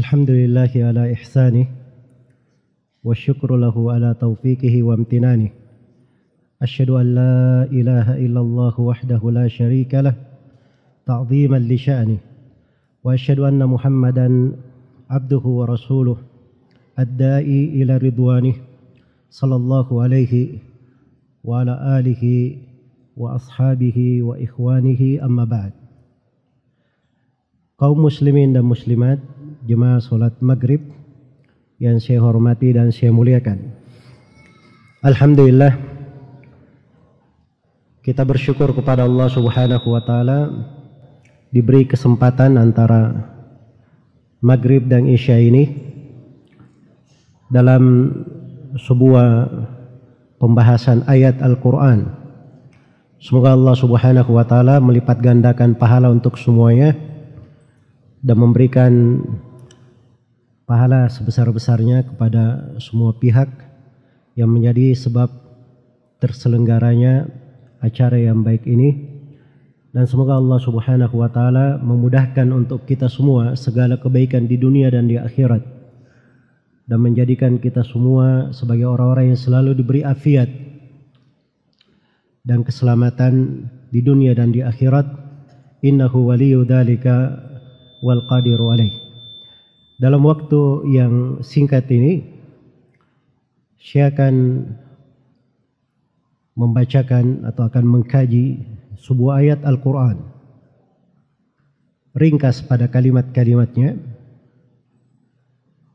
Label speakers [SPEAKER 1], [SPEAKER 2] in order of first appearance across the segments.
[SPEAKER 1] الحمد لله على إحسانه والشكر له على توفيقه وامتنانه أشهد أن لا إله إلا الله وحده لا شريك له تعظيما لشأنه وأشهد أن محمدا عبده ورسوله الدائي إلى رضوانه صلى الله عليه وعلى آله وأصحابه وإخوانه أما بعد قوم مسلمين dan jemaah solat maghrib yang saya hormati dan saya muliakan. Alhamdulillah kita bersyukur kepada Allah Subhanahu wa taala diberi kesempatan antara maghrib dan isya ini dalam sebuah pembahasan ayat Al-Qur'an. Semoga Allah Subhanahu wa taala melipat gandakan pahala untuk semuanya dan memberikan pahala sebesar-besarnya kepada semua pihak yang menjadi sebab terselenggaranya acara yang baik ini dan semoga Allah Subhanahu wa taala memudahkan untuk kita semua segala kebaikan di dunia dan di akhirat dan menjadikan kita semua sebagai orang-orang yang selalu diberi afiat dan keselamatan di dunia dan di akhirat innahu waliyu wal qadiru alaihi dalam waktu yang singkat ini, saya akan membacakan atau akan mengkaji sebuah ayat Al-Quran. Ringkas pada kalimat-kalimatnya,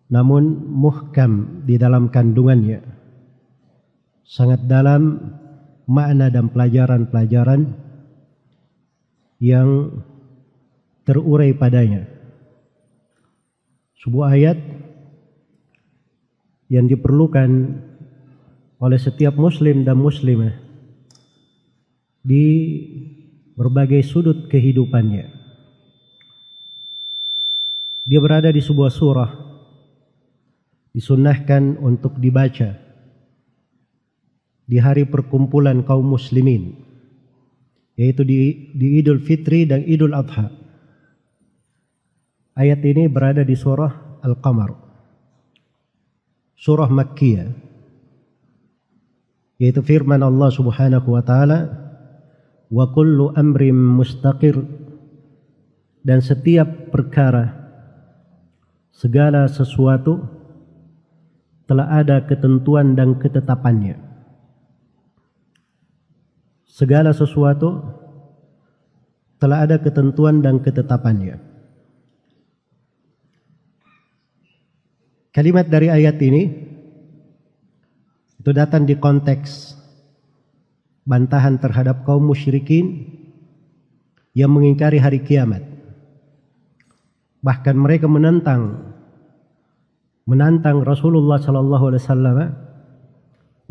[SPEAKER 1] namun muhkam di dalam kandungannya. Sangat dalam makna dan pelajaran-pelajaran yang terurai padanya sebuah ayat yang diperlukan oleh setiap muslim dan muslimah di berbagai sudut kehidupannya. Dia berada di sebuah surah disunnahkan untuk dibaca di hari perkumpulan kaum muslimin yaitu di, di Idul Fitri dan Idul Adha. Ayat ini berada di surah Al-Qamar. Surah Makkiyah. Yaitu firman Allah Subhanahu wa taala, "Wa kullu amrin mustaqir." Dan setiap perkara segala sesuatu telah ada ketentuan dan ketetapannya. Segala sesuatu telah ada ketentuan dan ketetapannya. Kalimat dari ayat ini itu datang di konteks bantahan terhadap kaum musyrikin yang mengingkari hari kiamat. Bahkan mereka menentang menantang Rasulullah sallallahu alaihi wasallam eh,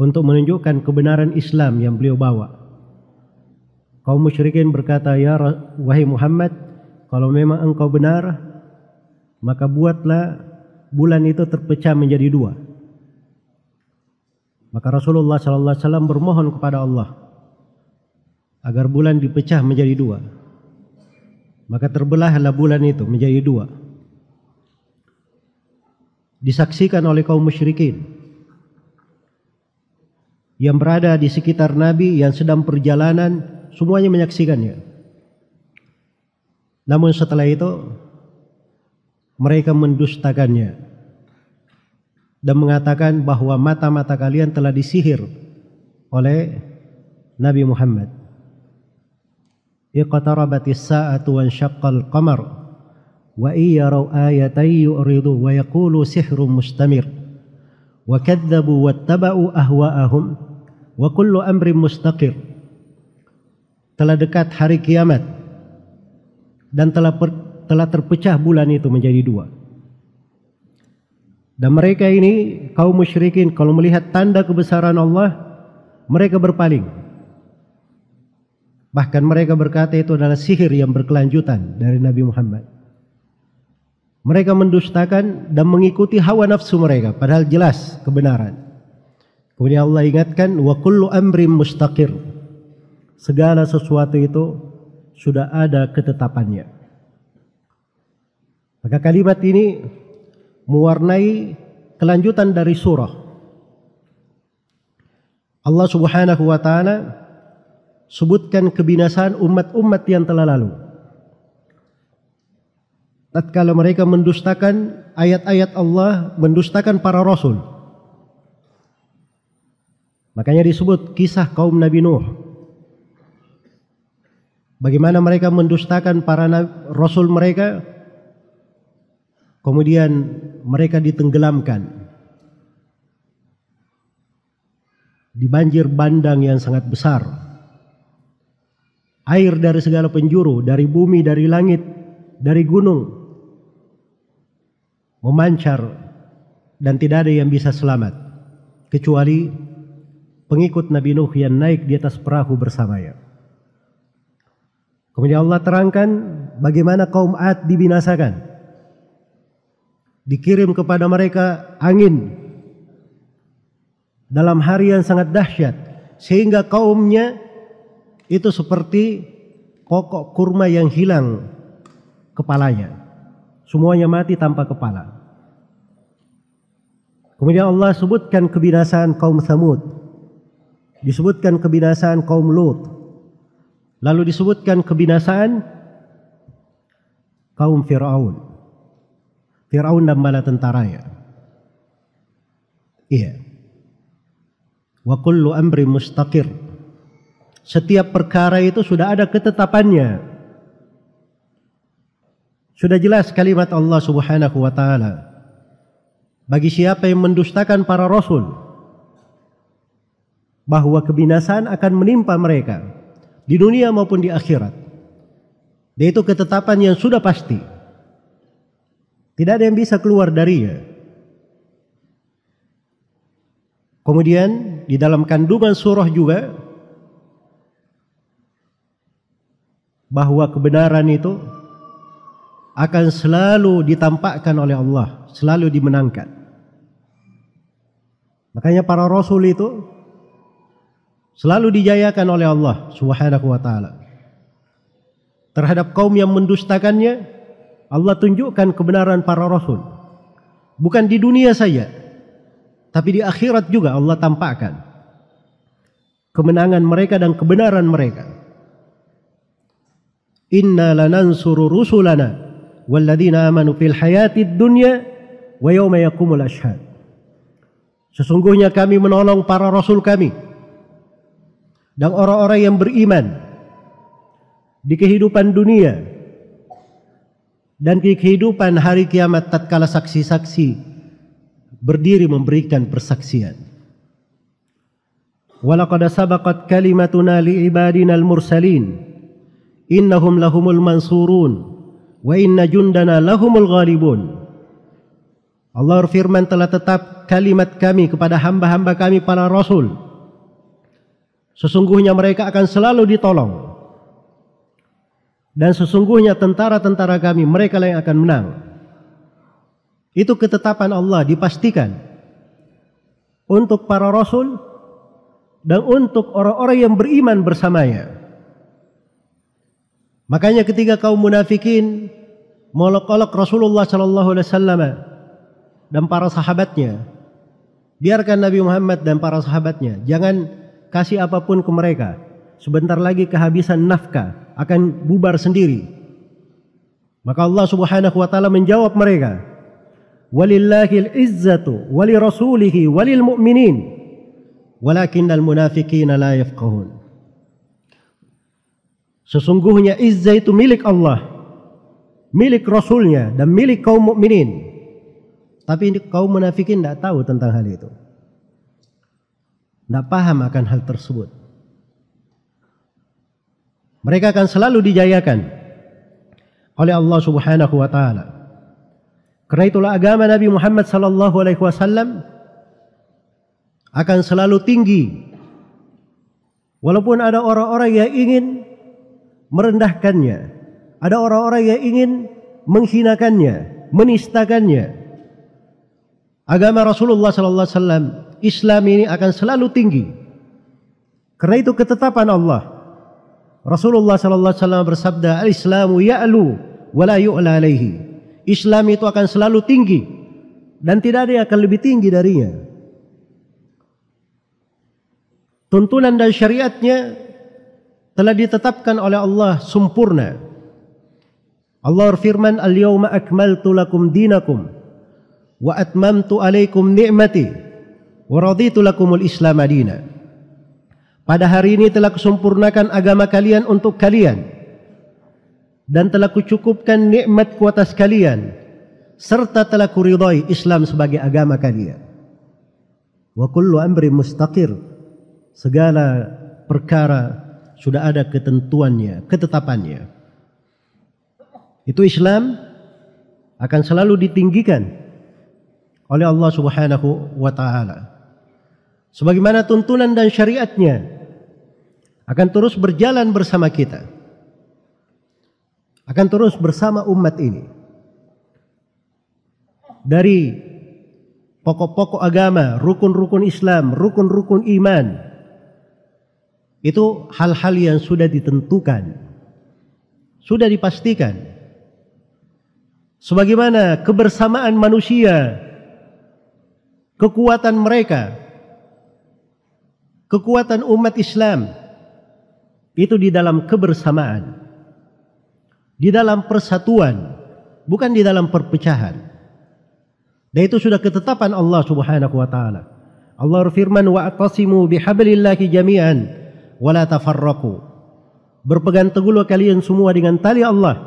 [SPEAKER 1] untuk menunjukkan kebenaran Islam yang beliau bawa. Kaum musyrikin berkata, "Ya wahai Muhammad, kalau memang engkau benar, maka buatlah bulan itu terpecah menjadi dua. Maka Rasulullah sallallahu alaihi wasallam bermohon kepada Allah agar bulan dipecah menjadi dua. Maka terbelahlah bulan itu menjadi dua. Disaksikan oleh kaum musyrikin yang berada di sekitar Nabi yang sedang perjalanan semuanya menyaksikannya. Namun setelah itu mereka mendustakannya dan mengatakan bahwa mata-mata kalian telah disihir oleh Nabi Muhammad. Iqtarabatis sa'atu wa syaqqal qamar wa iyyaraw ayatan yu'ridu wa yaqulu sihrun mustamir wa kadzdzabu wattaba'u ahwa'ahum wa kullu amrin mustaqir. Telah dekat hari kiamat dan telah per telah terpecah bulan itu menjadi dua. Dan mereka ini kaum musyrikin kalau melihat tanda kebesaran Allah mereka berpaling. Bahkan mereka berkata itu adalah sihir yang berkelanjutan dari Nabi Muhammad. Mereka mendustakan dan mengikuti hawa nafsu mereka padahal jelas kebenaran. Kemudian Allah ingatkan wa kullu amrin mustaqir. Segala sesuatu itu sudah ada ketetapannya. Maka kalimat ini mewarnai kelanjutan dari surah. Allah Subhanahu wa taala sebutkan kebinasaan umat-umat yang telah lalu. Tatkala mereka mendustakan ayat-ayat Allah, mendustakan para rasul. Makanya disebut kisah kaum Nabi Nuh. Bagaimana mereka mendustakan para rasul mereka, Kemudian mereka ditenggelamkan di banjir bandang yang sangat besar. Air dari segala penjuru, dari bumi, dari langit, dari gunung memancar dan tidak ada yang bisa selamat kecuali pengikut Nabi Nuh yang naik di atas perahu bersamanya. Kemudian Allah terangkan bagaimana kaum Ad dibinasakan dikirim kepada mereka angin dalam hari yang sangat dahsyat sehingga kaumnya itu seperti pokok kurma yang hilang kepalanya semuanya mati tanpa kepala kemudian Allah sebutkan kebinasaan kaum Samud disebutkan kebinasaan kaum Lut lalu disebutkan kebinasaan kaum Firaun Firaun dan bala tentaranya. Iya. Wa kullu amri mustaqir. Setiap perkara itu sudah ada ketetapannya. Sudah jelas kalimat Allah Subhanahu wa taala. Bagi siapa yang mendustakan para rasul bahwa kebinasaan akan menimpa mereka di dunia maupun di akhirat. Dia itu ketetapan yang sudah pasti. Tidak ada yang bisa keluar darinya. Kemudian di dalam kandungan surah juga bahwa kebenaran itu akan selalu ditampakkan oleh Allah, selalu dimenangkan. Makanya para rasul itu selalu dijayakan oleh Allah Subhanahu wa taala. Terhadap kaum yang mendustakannya, Allah tunjukkan kebenaran para rasul. Bukan di dunia saja, tapi di akhirat juga Allah tampakkan kemenangan mereka dan kebenaran mereka. Inna lanansuru rusulana walladzina amanu fil hayatid dunya wa yawma ashhad. Sesungguhnya kami menolong para rasul kami dan orang-orang yang beriman di kehidupan dunia dan kehidupan hari kiamat tatkala saksi-saksi berdiri memberikan persaksian. Walaqad sabaqat kalimatuna li ibadina al-mursalin innahum lahumul mansurun wa inna jundana lahumul ghalibun. Allah firman telah tetap kalimat kami kepada hamba-hamba kami para rasul. Sesungguhnya mereka akan selalu ditolong dan sesungguhnya tentara-tentara kami mereka yang akan menang. Itu ketetapan Allah dipastikan untuk para rasul dan untuk orang-orang yang beriman bersamanya. Makanya ketika kaum munafikin molok-olok Rasulullah sallallahu alaihi wasallam dan para sahabatnya, biarkan Nabi Muhammad dan para sahabatnya, jangan kasih apapun ke mereka. Sebentar lagi kehabisan nafkah akan bubar sendiri. Maka Allah Subhanahu wa taala menjawab mereka, "Walillahil izzatu wa lirasulihi walil mu'minin, walakinnal munafiqina la yafqahun." Sesungguhnya izzah itu milik Allah, milik rasulnya dan milik kaum mukminin. Tapi kaum munafikin tidak tahu tentang hal itu. Tidak paham akan hal tersebut. Mereka akan selalu dijayakan oleh Allah Subhanahu wa taala. Karena itulah agama Nabi Muhammad sallallahu alaihi wasallam akan selalu tinggi. Walaupun ada orang-orang yang ingin merendahkannya, ada orang-orang yang ingin menghinakannya, menistakannya. Agama Rasulullah sallallahu alaihi wasallam, Islam ini akan selalu tinggi. Karena itu ketetapan Allah Rasulullah sallallahu alaihi wasallam bersabda, "Al-Islamu ya'lu wa la yu'la alaihi." Islam itu akan selalu tinggi dan tidak ada yang akan lebih tinggi darinya. Tuntunan dan syariatnya telah ditetapkan oleh Allah sempurna. Allah firman, "Al-yauma akmaltu lakum dinakum wa atmamtu alaikum ni'mati wa raditu al Islam madinah." Pada hari ini telah kusempurnakan agama kalian untuk kalian dan telah kucukupkan nikmat ku kalian serta telah kuridai Islam sebagai agama kalian. Wa kullu amri mustaqir. Segala perkara sudah ada ketentuannya, ketetapannya. Itu Islam akan selalu ditinggikan oleh Allah Subhanahu wa taala. Sebagaimana tuntunan dan syariatnya akan terus berjalan bersama kita. Akan terus bersama umat ini. Dari pokok-pokok agama, rukun-rukun Islam, rukun-rukun iman. Itu hal-hal yang sudah ditentukan. Sudah dipastikan. Sebagaimana kebersamaan manusia, kekuatan mereka, kekuatan umat Islam, itu di dalam kebersamaan, di dalam persatuan, bukan di dalam perpecahan. Dan itu sudah ketetapan Allah Subhanahu wa taala. Allah berfirman wa'tasimu bihablillahi jami'an wa la tafarraqu. Berpegang teguhlah kalian semua dengan tali Allah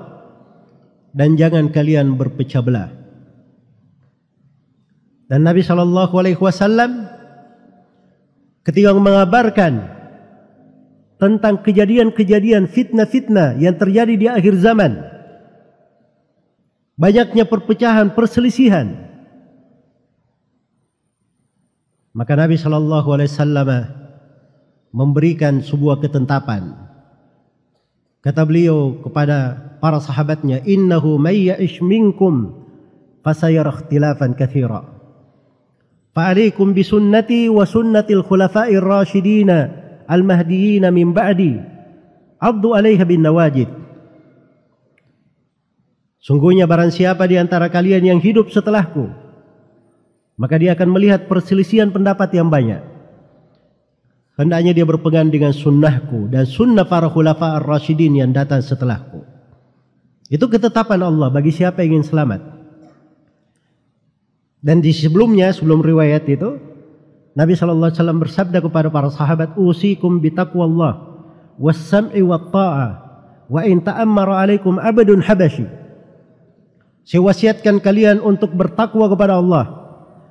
[SPEAKER 1] dan jangan kalian berpecah belah. Dan Nabi shallallahu alaihi wasallam ketika mengabarkan tentang kejadian-kejadian fitnah-fitnah yang terjadi di akhir zaman. Banyaknya perpecahan, perselisihan. Maka Nabi Shallallahu Alaihi Wasallam memberikan sebuah ketentapan. Kata beliau kepada para sahabatnya, Innahu mayyish minkum fasayar ikhtilafan kathira. Fa'alaikum sunnati wa sunnatil khulafa'ir rasyidina al-mahdiyina min ba'di addu 'alaiha bin nawajid Sungguhnya barang siapa di antara kalian yang hidup setelahku maka dia akan melihat perselisihan pendapat yang banyak hendaknya dia berpegang dengan sunnahku dan sunnah para khulafa ar-rasyidin yang datang setelahku itu ketetapan Allah bagi siapa yang ingin selamat dan di sebelumnya sebelum riwayat itu Nabi sallallahu alaihi wasallam bersabda kepada para sahabat, "Usikum bi taqwallah was wa in ta'ammara 'alaikum abadun habasyi." Saya wasiatkan kalian untuk bertakwa kepada Allah,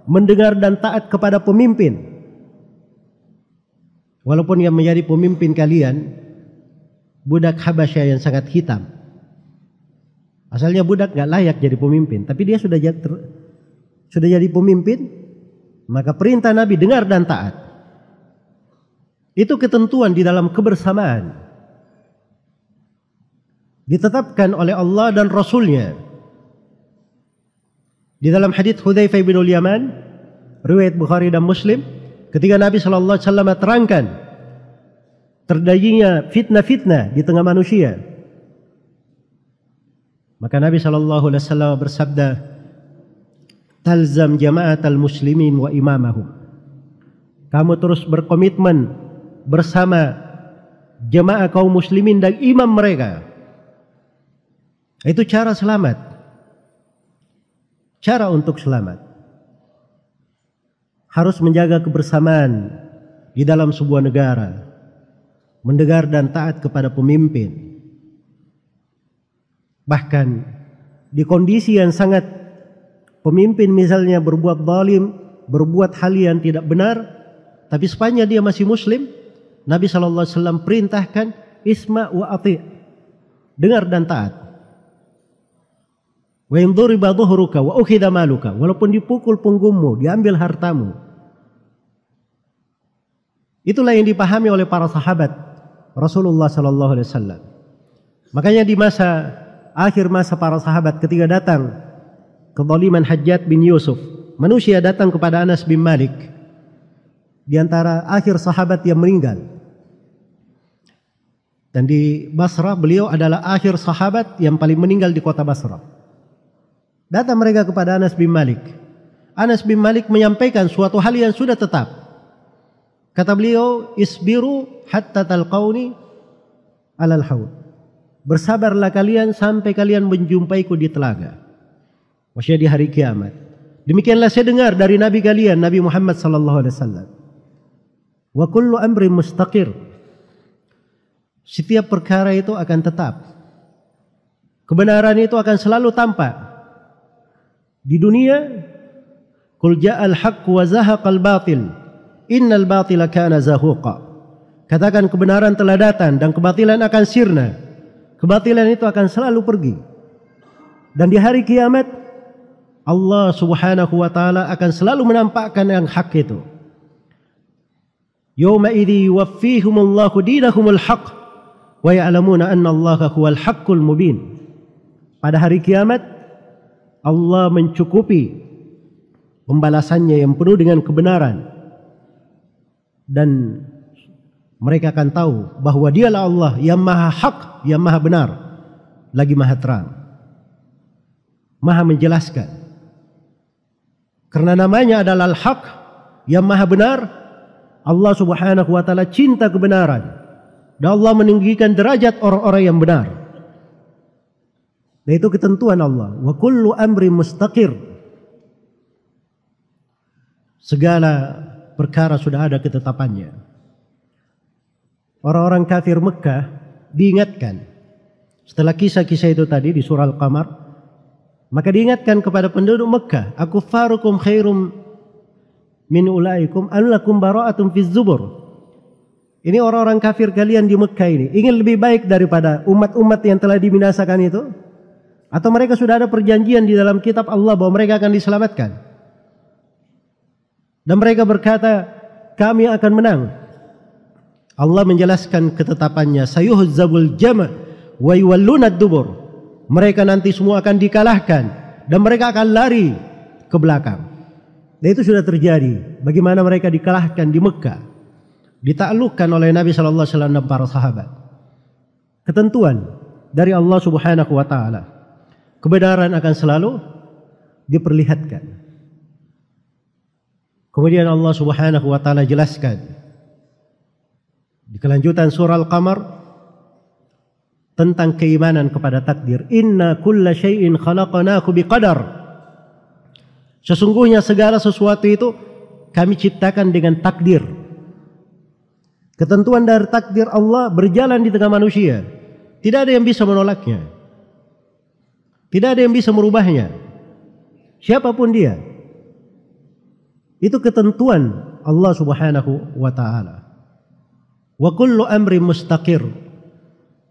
[SPEAKER 1] mendengar dan taat kepada pemimpin. Walaupun yang menjadi pemimpin kalian budak Habasyah yang sangat hitam. Asalnya budak nggak layak jadi pemimpin, tapi dia sudah jadi, sudah jadi pemimpin maka perintah Nabi dengar dan taat. Itu ketentuan di dalam kebersamaan. Ditetapkan oleh Allah dan Rasulnya. Di dalam hadis Hudzaifah bin Yaman, riwayat Bukhari dan Muslim, ketika Nabi sallallahu alaihi wasallam terangkan terjadinya fitnah-fitnah di tengah manusia. Maka Nabi sallallahu alaihi wasallam bersabda, talzam al muslimin wa imamahum. Kamu terus berkomitmen bersama jemaah kaum muslimin dan imam mereka. Itu cara selamat. Cara untuk selamat. Harus menjaga kebersamaan di dalam sebuah negara. Mendengar dan taat kepada pemimpin. Bahkan di kondisi yang sangat Pemimpin misalnya berbuat zalim, berbuat hal yang tidak benar, tapi sepanjang dia masih muslim, Nabi sallallahu alaihi wasallam perintahkan isma wa ati. Dengar dan taat. Wa in duriba dhuhruka wa ukhidha maluka, walaupun dipukul punggungmu, diambil hartamu. Itulah yang dipahami oleh para sahabat Rasulullah sallallahu alaihi wasallam. Makanya di masa akhir masa para sahabat ketika datang kezaliman Hajjat bin Yusuf. Manusia datang kepada Anas bin Malik di antara akhir sahabat yang meninggal. Dan di Basra beliau adalah akhir sahabat yang paling meninggal di kota Basra. Datang mereka kepada Anas bin Malik. Anas bin Malik menyampaikan suatu hal yang sudah tetap. Kata beliau, "Isbiru hatta talqauni alal haud." Bersabarlah kalian sampai kalian menjumpaiku di telaga. Maksudnya di hari kiamat. Demikianlah saya dengar dari Nabi kalian, Nabi Muhammad sallallahu alaihi wasallam. Wa kullu amri mustaqir. Setiap perkara itu akan tetap. Kebenaran itu akan selalu tampak. Di dunia Qul ja'al haqq wa zahaqal batil. Innal batila kana zahuqa. Katakan kebenaran telah datang dan kebatilan akan sirna. Kebatilan itu akan selalu pergi. Dan di hari kiamat Allah Subhanahu wa taala akan selalu menampakkan yang hak itu. Yauma idhi yuwaffihumullahu dinahumul haqq wa ya'lamuna anna Allah huwal haqqul mubin. Pada hari kiamat Allah mencukupi pembalasannya yang penuh dengan kebenaran dan mereka akan tahu bahwa dialah Allah yang maha hak, yang maha benar, lagi maha terang, maha menjelaskan. Karena namanya adalah Al-Haq yang maha benar. Allah subhanahu wa ta'ala cinta kebenaran. Dan Allah meninggikan derajat orang-orang yang benar. Dan nah, itu ketentuan Allah. Wa kullu amri mustaqir. Segala perkara sudah ada ketetapannya. Orang-orang kafir Mekah diingatkan setelah kisah-kisah itu tadi di surah Al-Qamar maka diingatkan kepada penduduk Mekah, aku farukum khairum min ulaikum anlakum bara'atum fiz zubur. Ini orang-orang kafir kalian di Mekah ini ingin lebih baik daripada umat-umat yang telah diminasakan itu? Atau mereka sudah ada perjanjian di dalam kitab Allah bahwa mereka akan diselamatkan? Dan mereka berkata, kami akan menang. Allah menjelaskan ketetapannya, sayuhzabul jama' wa yuwalluna dubur mereka nanti semua akan dikalahkan dan mereka akan lari ke belakang. Dan itu sudah terjadi. Bagaimana mereka dikalahkan di Mekah? Ditaklukkan oleh Nabi Shallallahu alaihi wasallam dan para sahabat. Ketentuan dari Allah Subhanahu wa taala. Kebenaran akan selalu diperlihatkan. Kemudian Allah Subhanahu wa taala jelaskan di kelanjutan surah Al-Qamar tentang keimanan kepada takdir. Inna kulla syai'in khalaqnahu biqadar. Sesungguhnya segala sesuatu itu kami ciptakan dengan takdir. Ketentuan dari takdir Allah berjalan di tengah manusia. Tidak ada yang bisa menolaknya. Tidak ada yang bisa merubahnya. Siapapun dia. Itu ketentuan Allah Subhanahu wa taala. Wa kullu amri mustaqir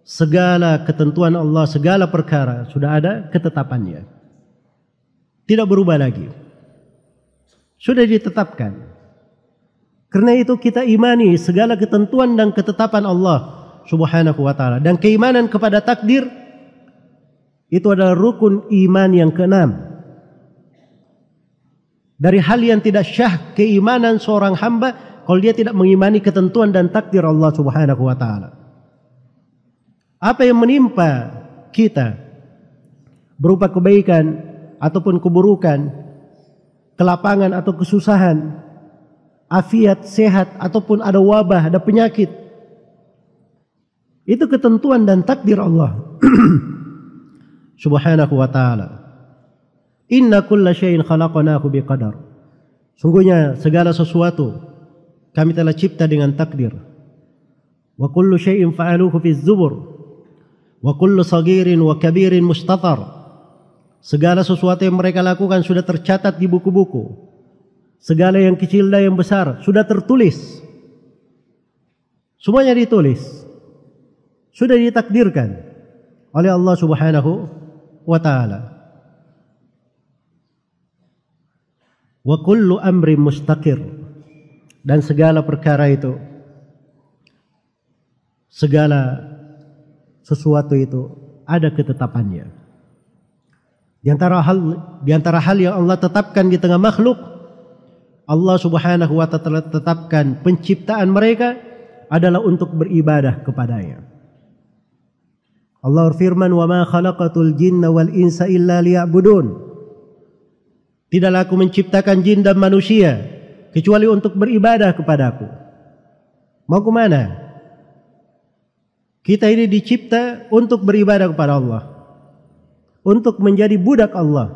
[SPEAKER 1] segala ketentuan Allah, segala perkara sudah ada ketetapannya. Tidak berubah lagi. Sudah ditetapkan. Karena itu kita imani segala ketentuan dan ketetapan Allah Subhanahu wa taala dan keimanan kepada takdir itu adalah rukun iman yang keenam. Dari hal yang tidak syah keimanan seorang hamba kalau dia tidak mengimani ketentuan dan takdir Allah Subhanahu wa taala apa yang menimpa kita berupa kebaikan ataupun keburukan, kelapangan atau kesusahan, afiat, sehat ataupun ada wabah, ada penyakit. Itu ketentuan dan takdir Allah. Subhanahu wa taala. Inna kulla syai'in khalaqnahu biqadar. Sungguhnya segala sesuatu kami telah cipta dengan takdir. Wa kullu syai'in fa'aluhu fi zubur Wa kullu sagirin wa kabirin mustatar. Segala sesuatu yang mereka lakukan sudah tercatat di buku-buku. Segala yang kecil dan yang besar sudah tertulis. Semuanya ditulis. Sudah ditakdirkan oleh Allah Subhanahu wa taala. Wa kullu amri mustaqir. Dan segala perkara itu segala sesuatu itu ada ketetapannya. Di antara hal di antara hal yang Allah tetapkan di tengah makhluk, Allah Subhanahu wa taala tetapkan penciptaan mereka adalah untuk beribadah kepadanya. Allah berfirman, "Wa ma khalaqatul jinna wal insa illa liya'budun." Tidaklah aku menciptakan jin dan manusia kecuali untuk beribadah kepadaku. Mau ke mana? Kita ini dicipta untuk beribadah kepada Allah. Untuk menjadi budak Allah.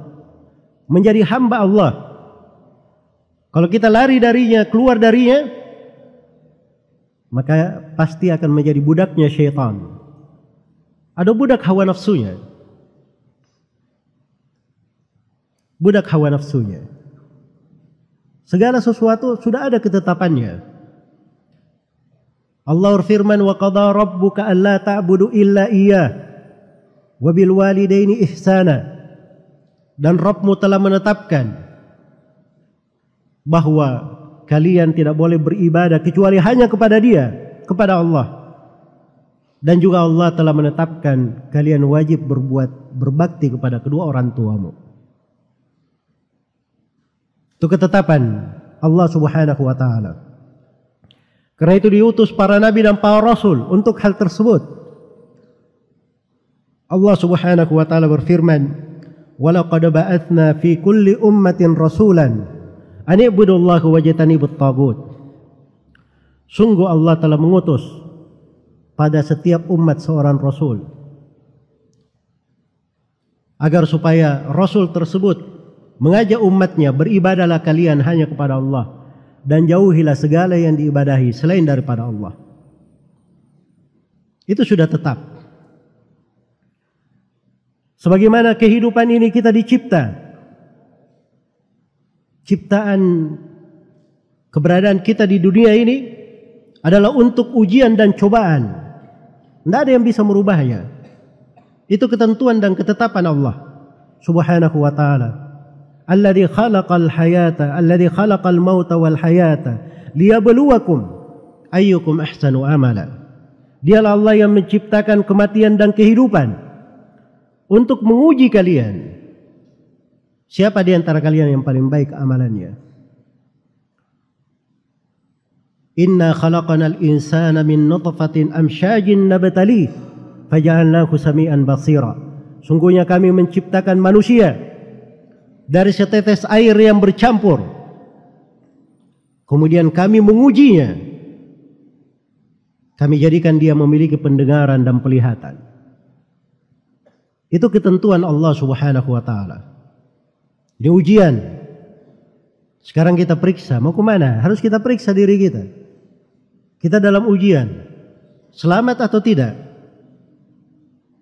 [SPEAKER 1] Menjadi hamba Allah. Kalau kita lari darinya, keluar darinya, maka pasti akan menjadi budaknya syaitan. Ada budak hawa nafsunya. Budak hawa nafsunya. Segala sesuatu sudah ada ketetapannya. Allah berfirman wa qada rabbuka alla ta'budu illa iyyah wa bil walidaini ihsana. Dan Rabbmu telah menetapkan bahwa kalian tidak boleh beribadah kecuali hanya kepada Dia, kepada Allah. Dan juga Allah telah menetapkan kalian wajib berbuat berbakti kepada kedua orang tuamu. Itu ketetapan Allah Subhanahu wa taala. Karena itu diutus para nabi dan para rasul untuk hal tersebut. Allah Subhanahu wa taala berfirman, "Walaqad ba'atsna fi kulli ummatin rasulan an ibudullaha wajtanibut tagut." Sungguh Allah telah mengutus pada setiap umat seorang rasul agar supaya rasul tersebut mengajak umatnya beribadahlah kalian hanya kepada Allah dan jauhilah segala yang diibadahi selain daripada Allah. Itu sudah tetap. Sebagaimana kehidupan ini kita dicipta. Ciptaan keberadaan kita di dunia ini adalah untuk ujian dan cobaan. Tidak ada yang bisa merubahnya. Itu ketentuan dan ketetapan Allah Subhanahu wa taala alladhi khalaqal hayata alladhi khalaqal mauta wal hayata liyabluwakum ayyukum ahsanu amala dialah Allah yang menciptakan kematian dan kehidupan untuk menguji kalian siapa di antara kalian yang paling baik amalannya inna khalaqanal insana min nutfatin amsyajin nabtalih faja'alnahu samian basira sungguhnya kami menciptakan manusia dari setetes air yang bercampur. Kemudian kami mengujinya. Kami jadikan dia memiliki pendengaran dan pelihatan. Itu ketentuan Allah Subhanahu wa taala. Ini ujian. Sekarang kita periksa, mau kemana? Harus kita periksa diri kita. Kita dalam ujian. Selamat atau tidak?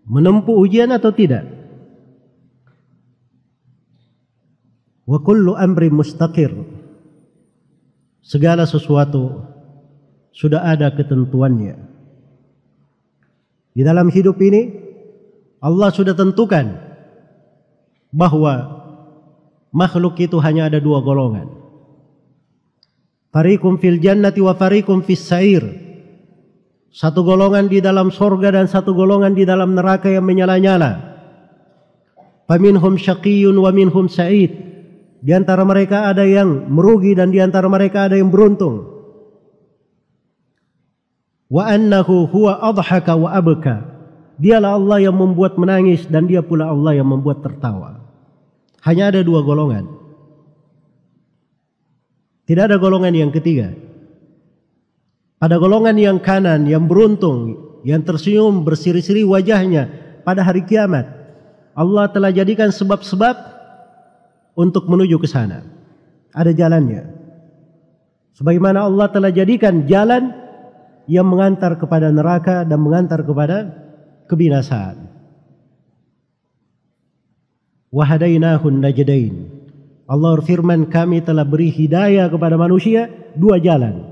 [SPEAKER 1] Menempuh ujian atau tidak? Wa kullu amri mustaqir. Segala sesuatu sudah ada ketentuannya. Di dalam hidup ini Allah sudah tentukan bahwa makhluk itu hanya ada dua golongan. Farikum fil jannati wa farikum fis sair. Satu golongan di dalam sorga dan satu golongan di dalam neraka yang menyala-nyala. Faminhum syaqiyun wa minhum sa'id. Di antara mereka ada yang merugi dan di antara mereka ada yang beruntung. Wa annahu huwa adhaka wa abka. Dialah Allah yang membuat menangis dan dia pula Allah yang membuat tertawa. Hanya ada dua golongan. Tidak ada golongan yang ketiga. Ada golongan yang kanan yang beruntung, yang tersenyum bersiri-siri wajahnya pada hari kiamat. Allah telah jadikan sebab-sebab untuk menuju ke sana. Ada jalannya. Sebagaimana Allah telah jadikan jalan yang mengantar kepada neraka dan mengantar kepada kebinasaan. Wahadainahun najdain. Allah firman kami telah beri hidayah kepada manusia dua jalan.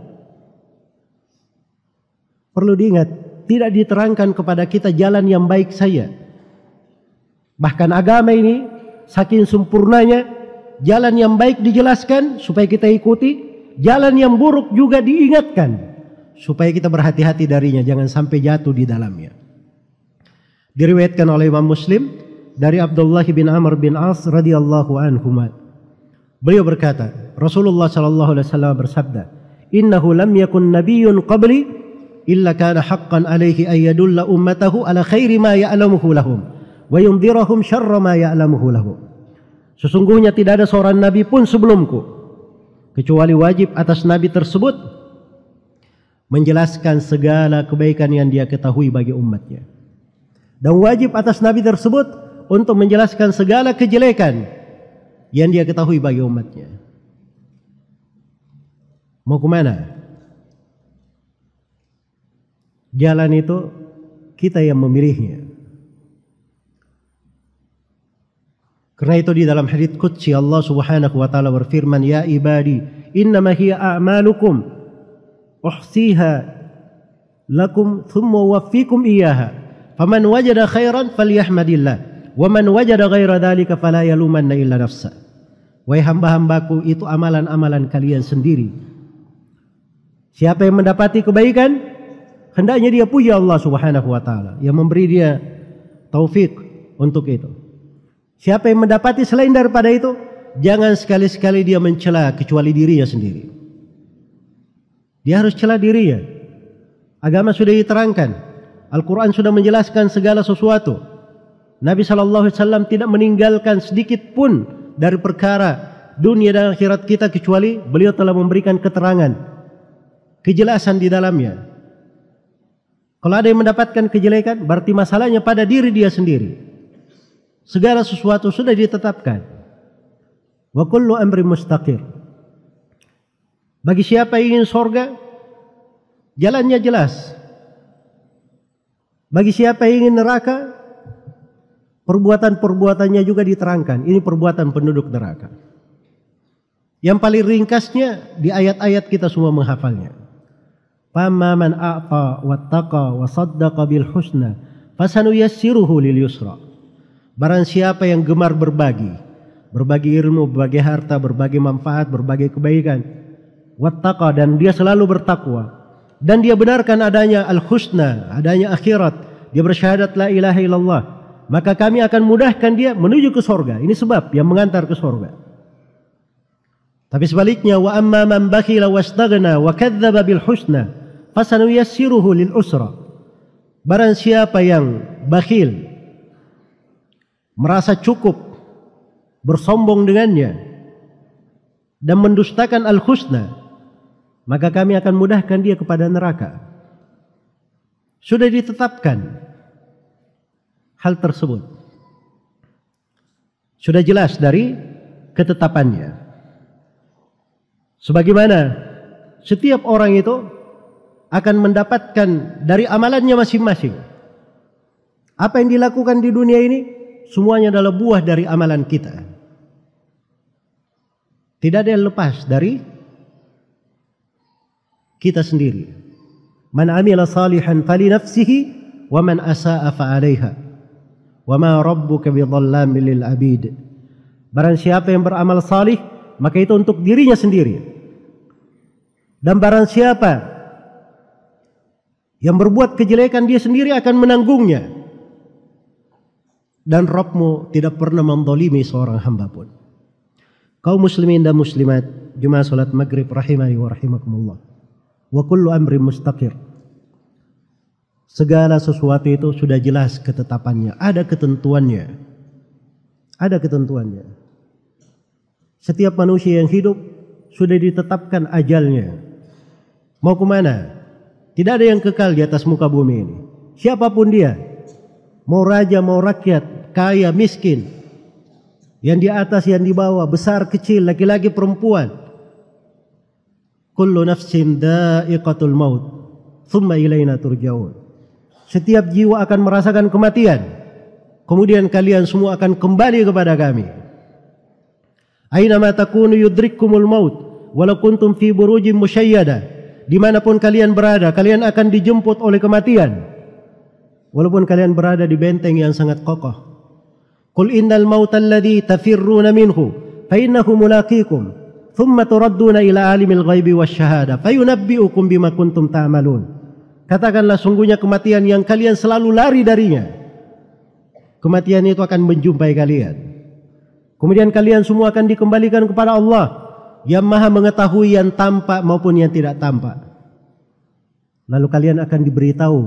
[SPEAKER 1] Perlu diingat, tidak diterangkan kepada kita jalan yang baik saja. Bahkan agama ini saking sempurnanya jalan yang baik dijelaskan supaya kita ikuti jalan yang buruk juga diingatkan supaya kita berhati-hati darinya jangan sampai jatuh di dalamnya diriwayatkan oleh Imam Muslim dari Abdullah bin Amr bin As radhiyallahu anhu beliau berkata Rasulullah shallallahu alaihi wasallam bersabda innahu lam yakun nabiyyun qabli illa kana haqqan alaihi ayyadulla ummatahu ala khairi ma ya'lamuhu lahum wa yundhirahum syarra ma ya'lamuhu Sesungguhnya tidak ada seorang nabi pun sebelumku kecuali wajib atas nabi tersebut menjelaskan segala kebaikan yang dia ketahui bagi umatnya. Dan wajib atas nabi tersebut untuk menjelaskan segala kejelekan yang dia ketahui bagi umatnya. Mau kemana? Jalan itu kita yang memilihnya. Karena itu di dalam hadits qudsi Allah Subhanahu wa taala berfirman, "Ya ibadi, innama hiya a'malukum uhsiha lakum thumma waffikum iyyaha. Faman wajada khairan falyahmadillah, wa man wajada ghaira dzalika fala yalumanna illa nafsa." Wahai hamba-hambaku, itu amalan-amalan kalian sendiri. Siapa yang mendapati kebaikan, hendaknya dia puji Allah Subhanahu wa taala yang memberi dia taufik untuk itu. Siapa yang mendapati selain daripada itu, jangan sekali-sekali dia mencela kecuali dirinya sendiri. Dia harus cela dirinya. Agama sudah diterangkan, Al-Quran sudah menjelaskan segala sesuatu. Nabi Shallallahu Alaihi Wasallam tidak meninggalkan sedikit pun dari perkara dunia dan akhirat kita kecuali beliau telah memberikan keterangan, kejelasan di dalamnya. Kalau ada yang mendapatkan kejelekan, berarti masalahnya pada diri dia sendiri segala sesuatu sudah ditetapkan. Wa kullu amri mustaqir. Bagi siapa ingin sorga, jalannya jelas. Bagi siapa ingin neraka, perbuatan-perbuatannya juga diterangkan. Ini perbuatan penduduk neraka. Yang paling ringkasnya di ayat-ayat kita semua menghafalnya. Pamaman a'ta wattaqa wa saddaqa bil husna fasanuyassiruhu lil yusra. Barang siapa yang gemar berbagi, berbagi ilmu, berbagi harta, berbagi manfaat, berbagi kebaikan, wattaqa dan dia selalu bertakwa dan dia benarkan adanya al-husna, adanya akhirat, dia bersyahadat la ilaha illallah, maka kami akan mudahkan dia menuju ke sorga. Ini sebab yang mengantar ke sorga. Tapi sebaliknya wa amma man bakhila wastaghna wa kadzdzaba bil husna fasanuyassiruhu lil usra. Barang siapa yang bakhil, merasa cukup, bersombong dengannya, dan mendustakan al-husna, maka kami akan mudahkan dia kepada neraka. Sudah ditetapkan hal tersebut. Sudah jelas dari ketetapannya. Sebagaimana setiap orang itu akan mendapatkan dari amalannya masing-masing. Apa yang dilakukan di dunia ini semuanya adalah buah dari amalan kita. Tidak ada yang lepas dari kita sendiri. Man amila salihan fali nafsihi wa man asa'a fa 'alaiha. Wa ma rabbuka bidhallamin lil 'abid. Barang siapa yang beramal salih, maka itu untuk dirinya sendiri. Dan barang siapa yang berbuat kejelekan dia sendiri akan menanggungnya dan Robmu tidak pernah mendolimi seorang hamba pun. Kau muslimin dan muslimat, Jumat salat maghrib rahimani wa rahimakumullah. Wa kullu amri mustaqir. Segala sesuatu itu sudah jelas ketetapannya, ada ketentuannya. Ada ketentuannya. Setiap manusia yang hidup sudah ditetapkan ajalnya. Mau kemana? Tidak ada yang kekal di atas muka bumi ini. Siapapun dia, mau raja, mau rakyat, kaya miskin, yang di atas yang di bawah, besar kecil, laki-laki perempuan. Kullu nafsin da'iqatul maut, thumma ilaina turja'un. Setiap jiwa akan merasakan kematian. Kemudian kalian semua akan kembali kepada kami. Aina ma takunu yudrikkumul maut walau kuntum fi burujin musyayyada. Dimanapun kalian berada, kalian akan dijemput oleh kematian. Walaupun kalian berada di benteng yang sangat kokoh. قل إن الموت الذي تفرون منه فإنه ملاقيكم ثم تردون إلى عالم الغيب والشهادة فينبئكم بما كنتم تعملون Katakanlah sungguhnya kematian yang kalian selalu lari darinya. Kematian itu akan menjumpai kalian. Kemudian kalian semua akan dikembalikan kepada Allah yang maha mengetahui yang tampak maupun yang tidak tampak. Lalu kalian akan diberitahu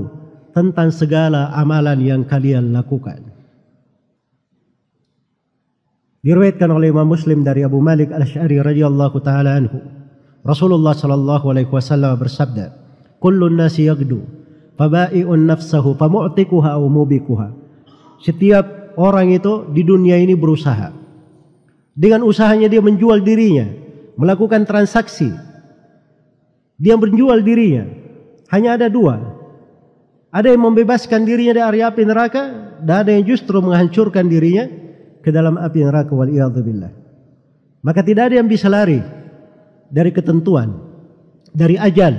[SPEAKER 1] tentang segala amalan yang kalian lakukan. Diriwayatkan oleh Imam Muslim dari Abu Malik Al-Asy'ari radhiyallahu taala anhu. Rasulullah sallallahu alaihi wasallam bersabda, "Kullun nasi yagdu, fabai'un nafsahu famu'tikuha aw mubikuha." Setiap orang itu di dunia ini berusaha. Dengan usahanya dia menjual dirinya, melakukan transaksi. Dia menjual dirinya. Hanya ada dua. Ada yang membebaskan dirinya dari api neraka dan ada yang justru menghancurkan dirinya ke dalam api neraka wal billah. Maka tidak ada yang bisa lari dari ketentuan, dari ajal.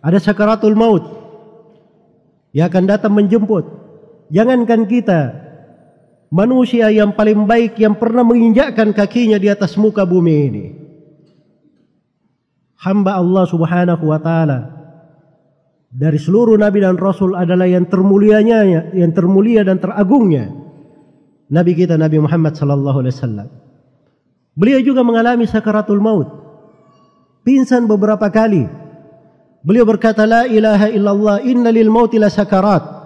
[SPEAKER 1] Ada sakaratul maut yang akan datang menjemput. Jangankan kita manusia yang paling baik yang pernah menginjakkan kakinya di atas muka bumi ini. Hamba Allah Subhanahu wa taala dari seluruh nabi dan rasul adalah yang termulianya yang termulia dan teragungnya Nabi kita Nabi Muhammad sallallahu alaihi wasallam. Beliau juga mengalami sakaratul maut. Pingsan beberapa kali. Beliau berkata la ilaha illallah inna lil maut la sakarat.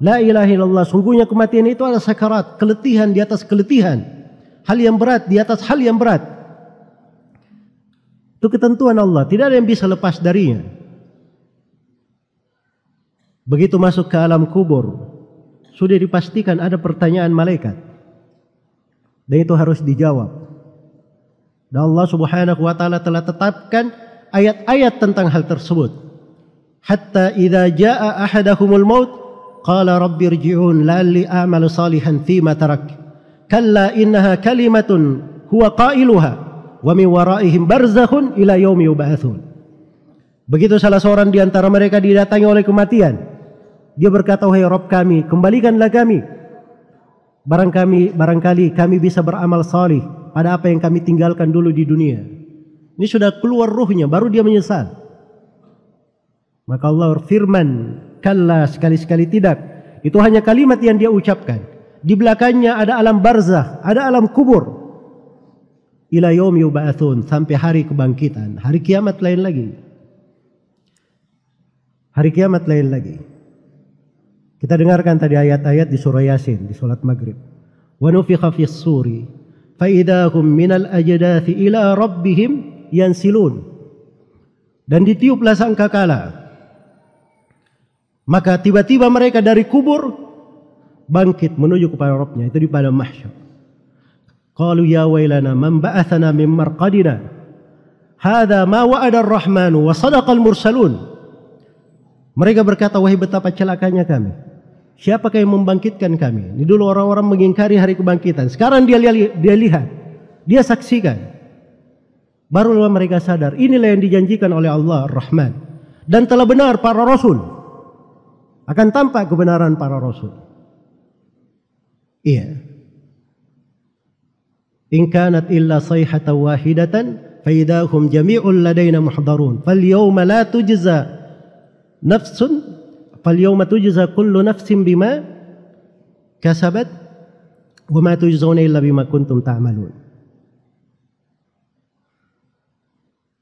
[SPEAKER 1] La ilaha illallah sungguhnya kematian itu adalah sakarat, keletihan di atas keletihan. Hal yang berat di atas hal yang berat. Itu ketentuan Allah, tidak ada yang bisa lepas darinya. Begitu masuk ke alam kubur, sudah dipastikan ada pertanyaan malaikat. Dan itu harus dijawab. Dan Allah Subhanahu wa taala telah tetapkan ayat-ayat tentang hal tersebut. Hatta idha jaa ahadahumul maut qala rabbi rjiun la'alli a'malu salihan fi ma tarak. Kalla innaha kalimatun huwa qailuha wa min waraihim barzakhun ila yaumi yub'atsun. Begitu salah seorang di antara mereka didatangi oleh kematian, dia berkata, "Wahai Rob kami, kembalikanlah kami. Barang kami, barangkali kami bisa beramal salih pada apa yang kami tinggalkan dulu di dunia." Ini sudah keluar ruhnya, baru dia menyesal. Maka Allah firman, "Kalla sekali-sekali tidak." Itu hanya kalimat yang dia ucapkan. Di belakangnya ada alam barzah, ada alam kubur. ila yaum sampai hari kebangkitan. Hari kiamat lain lagi. Hari kiamat lain lagi. Kita dengarkan tadi ayat-ayat di surah Yasin, di sholat maghrib. وَنُفِخَ فِي الصُّورِ فَإِذَا هُمْ مِنَ الْأَجْدَاثِ إِلَىٰ رَبِّهِمْ يَنْسِلُونَ Dan ditiuplah sangkakala. Maka tiba-tiba mereka dari kubur bangkit menuju kepada Rabbnya. Itu di pada mahsyar. Qalu ya wailana man ba'athana min marqadina. Hadha ma wa'ada ar-Rahmanu wa sadaqa al-mursalun. Mereka berkata, wahai betapa celakanya kami. Siapakah yang membangkitkan kami? Ini dulu orang-orang mengingkari hari kebangkitan. Sekarang dia lihat, dia lihat, dia saksikan. Barulah mereka sadar, inilah yang dijanjikan oleh Allah rahman Dan telah benar para rasul. Akan tampak kebenaran para rasul. Iya. In kanat illa sayhatan wahidatan faidahum jami'un ladaina muhdarun. Fal yawma la tujza nafsun fal yawma tujza kullu nafsin bima kasabat wa ma tujzauna illa bima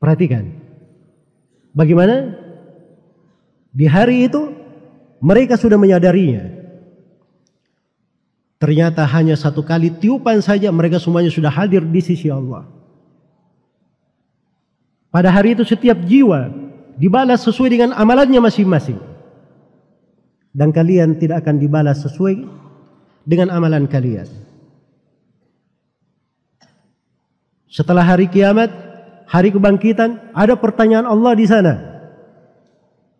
[SPEAKER 1] Perhatikan. Bagaimana? Di hari itu mereka sudah menyadarinya. Ternyata hanya satu kali tiupan saja mereka semuanya sudah hadir di sisi Allah. Pada hari itu setiap jiwa dibalas sesuai dengan amalannya masing-masing dan kalian tidak akan dibalas sesuai dengan amalan kalian. Setelah hari kiamat, hari kebangkitan, ada pertanyaan Allah di sana.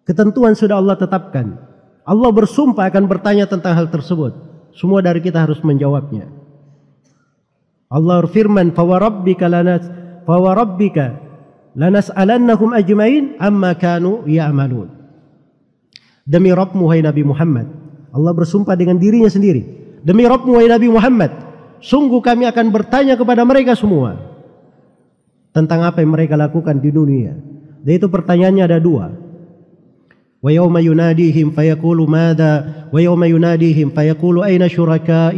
[SPEAKER 1] Ketentuan sudah Allah tetapkan. Allah bersumpah akan bertanya tentang hal tersebut. Semua dari kita harus menjawabnya. Allah firman, "Fawarabbika lanas fawarabbika ajmain amma kanu ya'malun." Demi Rabbmu hai Nabi Muhammad. Allah bersumpah dengan dirinya sendiri. Demi Rabbmu hai Nabi Muhammad. Sungguh kami akan bertanya kepada mereka semua. Tentang apa yang mereka lakukan di dunia. Dan itu pertanyaannya ada dua. Wa yawma yunadihim fayaqulu wa yawma yunadihim fayaqulu aina syurakai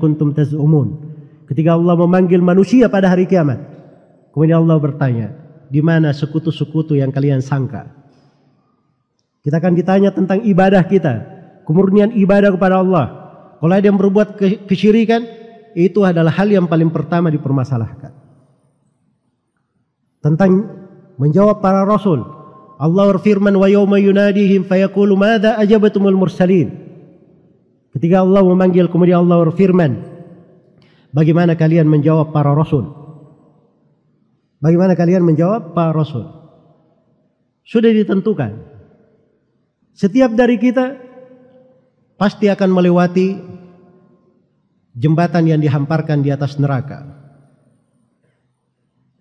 [SPEAKER 1] kuntum taz'umun. Ketika Allah memanggil manusia pada hari kiamat. Kemudian Allah bertanya, di mana sekutu-sekutu yang kalian sangka? Kita akan ditanya tentang ibadah kita, kemurnian ibadah kepada Allah. Kalau ada yang berbuat kesyirikan, itu adalah hal yang paling pertama dipermasalahkan. Tentang menjawab para rasul, Allah berfirman wa yawma yunadihim fayaqulu madza ajabatumul mursalin. Ketika Allah memanggil kemudian Allah berfirman, bagaimana kalian menjawab para rasul? Bagaimana kalian menjawab para rasul? Sudah ditentukan. Setiap dari kita pasti akan melewati jembatan yang dihamparkan di atas neraka.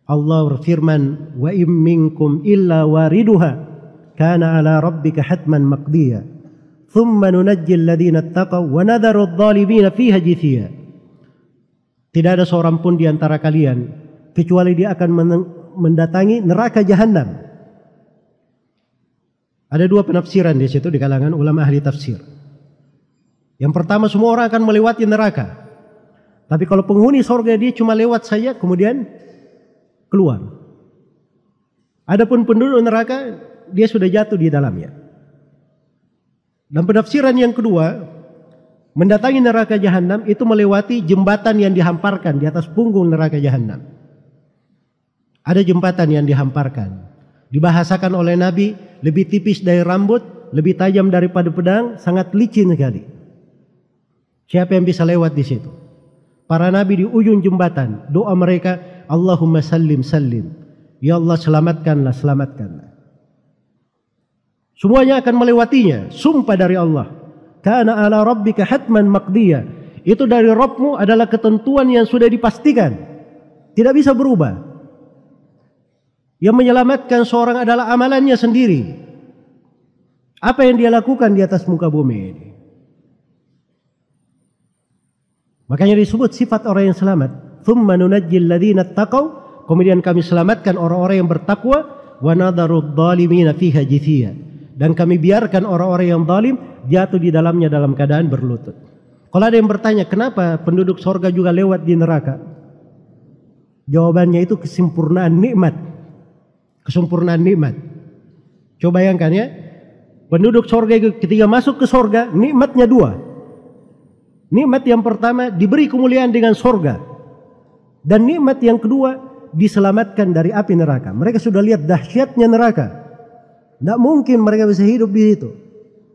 [SPEAKER 1] Allah berfirman, "Wa im minkum illa wariduha kana ala rabbika hatman maqdiya." Thumma nunajji alladhina attaqaw wa nadharu adh-dhalimina fiha jithiya. Tidak ada seorang pun di antara kalian kecuali dia akan mendatangi neraka jahanam ada dua penafsiran di situ di kalangan ulama ahli tafsir. Yang pertama semua orang akan melewati neraka. Tapi kalau penghuni surga dia cuma lewat saja kemudian keluar. Adapun penduduk neraka dia sudah jatuh di dalamnya. Dan penafsiran yang kedua, mendatangi neraka jahanam itu melewati jembatan yang dihamparkan di atas punggung neraka jahanam. Ada jembatan yang dihamparkan dibahasakan oleh Nabi lebih tipis dari rambut, lebih tajam daripada pedang, sangat licin sekali. Siapa yang bisa lewat di situ? Para nabi di ujung jembatan, doa mereka, Allahumma salim salim, Ya Allah selamatkanlah, selamatkanlah. Semuanya akan melewatinya, sumpah dari Allah. Karena ala rabbika hatman maqdiya. Itu dari Rabbmu adalah ketentuan yang sudah dipastikan. Tidak bisa berubah. Yang menyelamatkan seorang adalah amalannya sendiri. Apa yang dia lakukan di atas muka bumi ini? Makanya disebut sifat orang yang selamat. Thumma nunajjil ladhina Kemudian kami selamatkan orang-orang yang bertakwa. Wa nadharu Dan kami biarkan orang-orang yang zalim jatuh di dalamnya dalam keadaan berlutut. Kalau ada yang bertanya kenapa penduduk sorga juga lewat di neraka? Jawabannya itu kesempurnaan nikmat. Kesempurnaan nikmat. Coba bayangkan ya. Penduduk sorga ketika masuk ke sorga, nikmatnya dua. Nikmat yang pertama diberi kemuliaan dengan sorga. Dan nikmat yang kedua diselamatkan dari api neraka. Mereka sudah lihat dahsyatnya neraka. Tidak mungkin mereka bisa hidup di situ.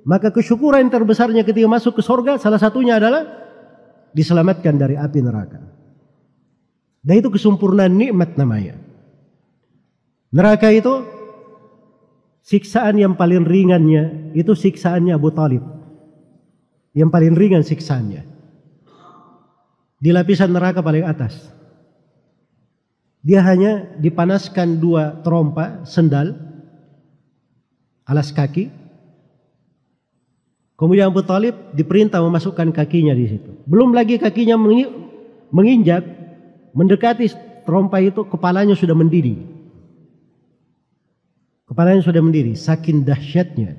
[SPEAKER 1] Maka kesyukuran terbesarnya ketika masuk ke sorga salah satunya adalah diselamatkan dari api neraka. Dan itu kesempurnaan nikmat namanya. Neraka itu siksaan yang paling ringannya itu siksaannya Abu Talib. Yang paling ringan siksaannya. Di lapisan neraka paling atas. Dia hanya dipanaskan dua terompa sendal alas kaki. Kemudian Abu Talib diperintah memasukkan kakinya di situ. Belum lagi kakinya menginjak, mendekati terompa itu, kepalanya sudah mendidih. Kepalanya sudah mendiri, saking dahsyatnya,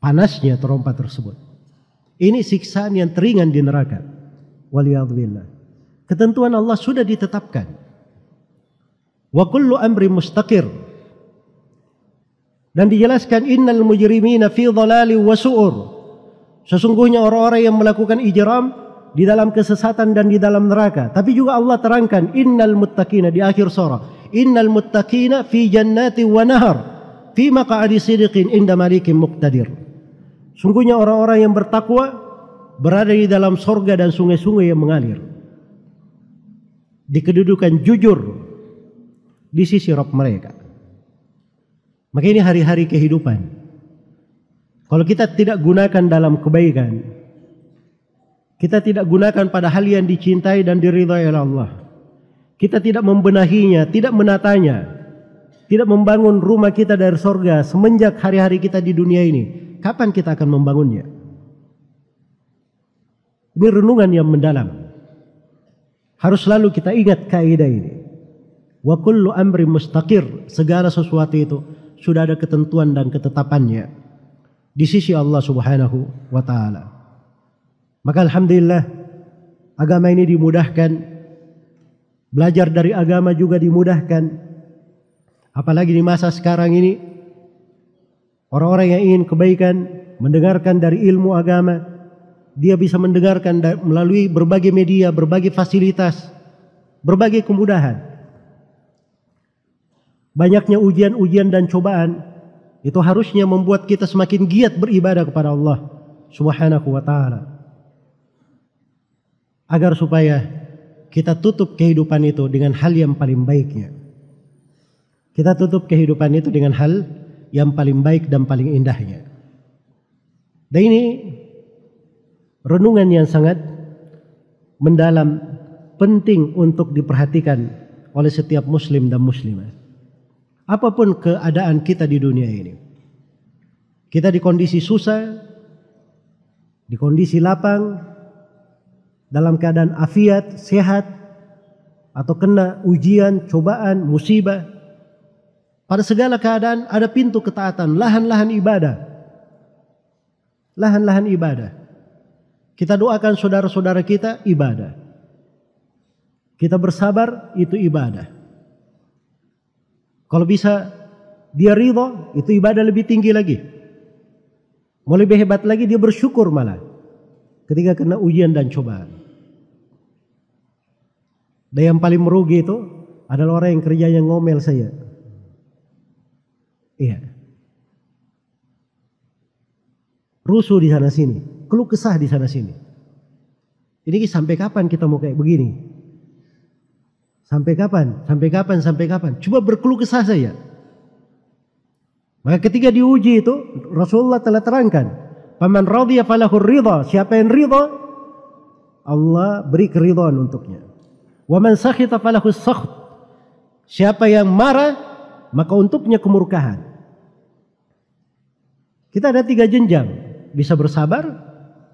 [SPEAKER 1] panasnya terompa tersebut. Ini siksaan yang teringan di neraka. Waliyadzubillah. Ketentuan Allah sudah ditetapkan. Wa kullu amri mustaqir. Dan dijelaskan innal mujrimina fi dhalali wa su'ur. Sesungguhnya orang-orang yang melakukan ijram di dalam kesesatan dan di dalam neraka. Tapi juga Allah terangkan innal muttaqina di akhir surah innal muttaqina fi jannati wa nahar fi maq'adi sidqin inda malikin muqtadir sungguhnya orang-orang yang bertakwa berada di dalam sorga dan sungai-sungai yang mengalir di kedudukan jujur di sisi Rob mereka maka ini hari-hari kehidupan kalau kita tidak gunakan dalam kebaikan kita tidak gunakan pada hal yang dicintai dan diridhai oleh Allah kita tidak membenahinya, tidak menatanya. Tidak membangun rumah kita dari sorga semenjak hari-hari kita di dunia ini. Kapan kita akan membangunnya? Ini renungan yang mendalam. Harus selalu kita ingat kaidah ini. Wa kullu amri mustaqir, segala sesuatu itu sudah ada ketentuan dan ketetapannya di sisi Allah Subhanahu wa taala. Maka alhamdulillah agama ini dimudahkan Belajar dari agama juga dimudahkan. Apalagi di masa sekarang ini orang-orang yang ingin kebaikan mendengarkan dari ilmu agama dia bisa mendengarkan melalui berbagai media, berbagai fasilitas, berbagai kemudahan. Banyaknya ujian-ujian dan cobaan itu harusnya membuat kita semakin giat beribadah kepada Allah Subhanahu wa taala. Agar supaya kita tutup kehidupan itu dengan hal yang paling baiknya. Kita tutup kehidupan itu dengan hal yang paling baik dan paling indahnya. Dan ini renungan yang sangat mendalam penting untuk diperhatikan oleh setiap muslim dan muslimah. Apapun keadaan kita di dunia ini. Kita di kondisi susah, di kondisi lapang, dalam keadaan afiat, sehat, atau kena ujian, cobaan, musibah. Pada segala keadaan ada pintu ketaatan, lahan-lahan ibadah. Lahan-lahan ibadah. Kita doakan saudara-saudara kita ibadah. Kita bersabar itu ibadah. Kalau bisa dia ridho itu ibadah lebih tinggi lagi. Mau lebih hebat lagi dia bersyukur malah ketika kena ujian dan cobaan. Dan yang paling merugi itu adalah orang yang kerjanya ngomel saya. Iya. Rusuh di sana sini, keluh kesah di sana sini. Ini sampai kapan kita mau kayak begini? Sampai kapan? Sampai kapan? Sampai kapan? Coba berkeluh kesah saya. Maka ketika diuji itu Rasulullah telah terangkan, "Paman radhiya falahu ridha." Siapa yang ridha, Allah beri keridhaan untuknya. Wa man sakhita falahu sakht. Siapa yang marah maka untuknya kemurkahan. Kita ada tiga jenjang. Bisa bersabar,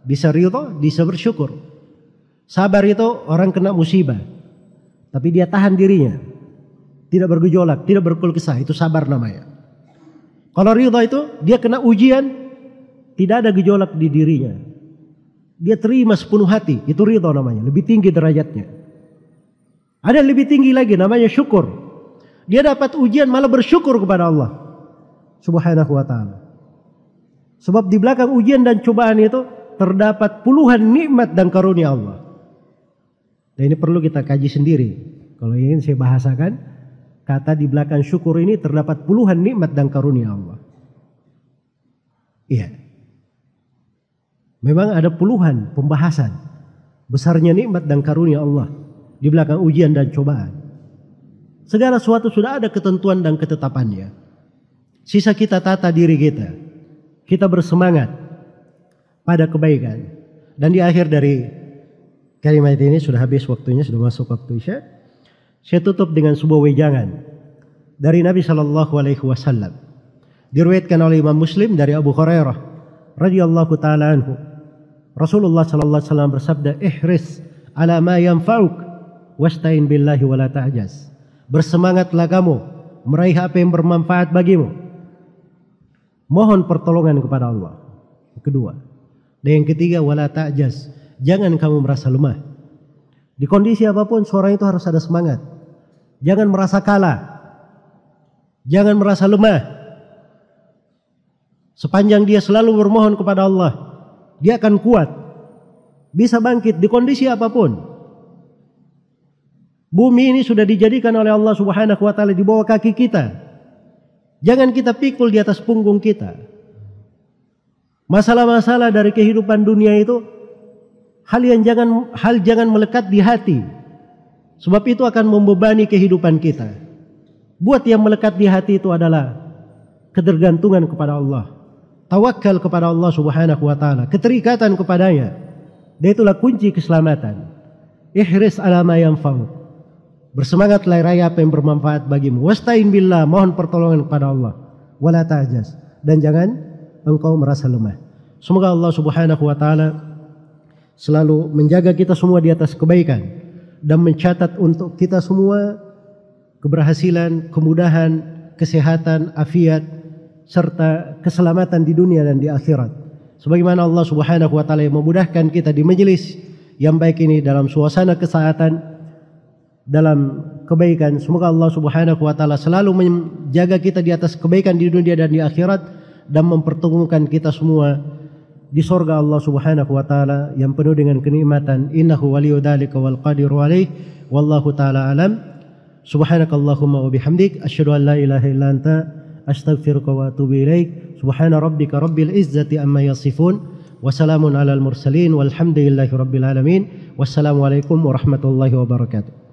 [SPEAKER 1] bisa ridho, bisa bersyukur. Sabar itu orang kena musibah. Tapi dia tahan dirinya. Tidak bergejolak, tidak berkul kesah. Itu sabar namanya. Kalau ridho itu dia kena ujian. Tidak ada gejolak di dirinya. Dia terima sepenuh hati. Itu ridho namanya. Lebih tinggi derajatnya. Ada yang lebih tinggi lagi namanya syukur. Dia dapat ujian malah bersyukur kepada Allah. Subhanahu wa taala. Sebab di belakang ujian dan cobaan itu terdapat puluhan nikmat dan karunia Allah. Dan ini perlu kita kaji sendiri. Kalau ingin saya bahasakan, kata di belakang syukur ini terdapat puluhan nikmat dan karunia Allah. Iya. Memang ada puluhan pembahasan besarnya nikmat dan karunia Allah di belakang ujian dan cobaan. Segala sesuatu sudah ada ketentuan dan ketetapannya. Sisa kita tata diri kita. Kita bersemangat pada kebaikan. Dan di akhir dari kalimat ini sudah habis waktunya, sudah masuk waktu Isya. Saya tutup dengan sebuah wejangan dari Nabi Shallallahu Alaihi Wasallam. Diriwayatkan oleh Imam Muslim dari Abu Hurairah radhiyallahu taala anhu. Rasulullah sallallahu alaihi wasallam bersabda, "Ihris ala ma yanfa'uk wastain billahi wala ta'jaz. Bersemangatlah kamu meraih apa yang bermanfaat bagimu. Mohon pertolongan kepada Allah. Kedua. Dan yang ketiga wala ta'jaz. Jangan kamu merasa lemah. Di kondisi apapun seorang itu harus ada semangat. Jangan merasa kalah. Jangan merasa lemah. Sepanjang dia selalu bermohon kepada Allah, dia akan kuat. Bisa bangkit di kondisi apapun. Bumi ini sudah dijadikan oleh Allah Subhanahu wa taala di bawah kaki kita. Jangan kita pikul di atas punggung kita. Masalah-masalah dari kehidupan dunia itu hal yang jangan hal jangan melekat di hati. Sebab itu akan membebani kehidupan kita. Buat yang melekat di hati itu adalah ketergantungan kepada Allah. Tawakal kepada Allah Subhanahu wa taala, keterikatan kepadanya. Dan itulah kunci keselamatan. Ihris alama yang Bersemangat raya apa yang bermanfaat bagimu. Wasta'in billah, mohon pertolongan kepada Allah. Wala ta'jaz. Dan jangan engkau merasa lemah. Semoga Allah Subhanahu wa taala selalu menjaga kita semua di atas kebaikan dan mencatat untuk kita semua keberhasilan, kemudahan, kesehatan, afiat serta keselamatan di dunia dan di akhirat. Sebagaimana Allah Subhanahu wa taala yang memudahkan kita di majelis yang baik ini dalam suasana kesaatan dalam kebaikan. Semoga Allah Subhanahu wa taala selalu menjaga kita di atas kebaikan di dunia dan di akhirat dan mempertemukan kita semua di Surga Allah Subhanahu wa taala yang penuh dengan kenikmatan. Innahu waliyudzalika wal qadiru alaih. Wallahu taala alam. Subhanakallahumma wa bihamdik asyhadu an la ilaha illa anta astaghfiruka wa atubu ilaik. Subhana rabbika rabbil izzati amma yasifun. Wassalamun al mursalin walhamdulillahi rabbil alamin. Wassalamualaikum warahmatullahi wabarakatuh.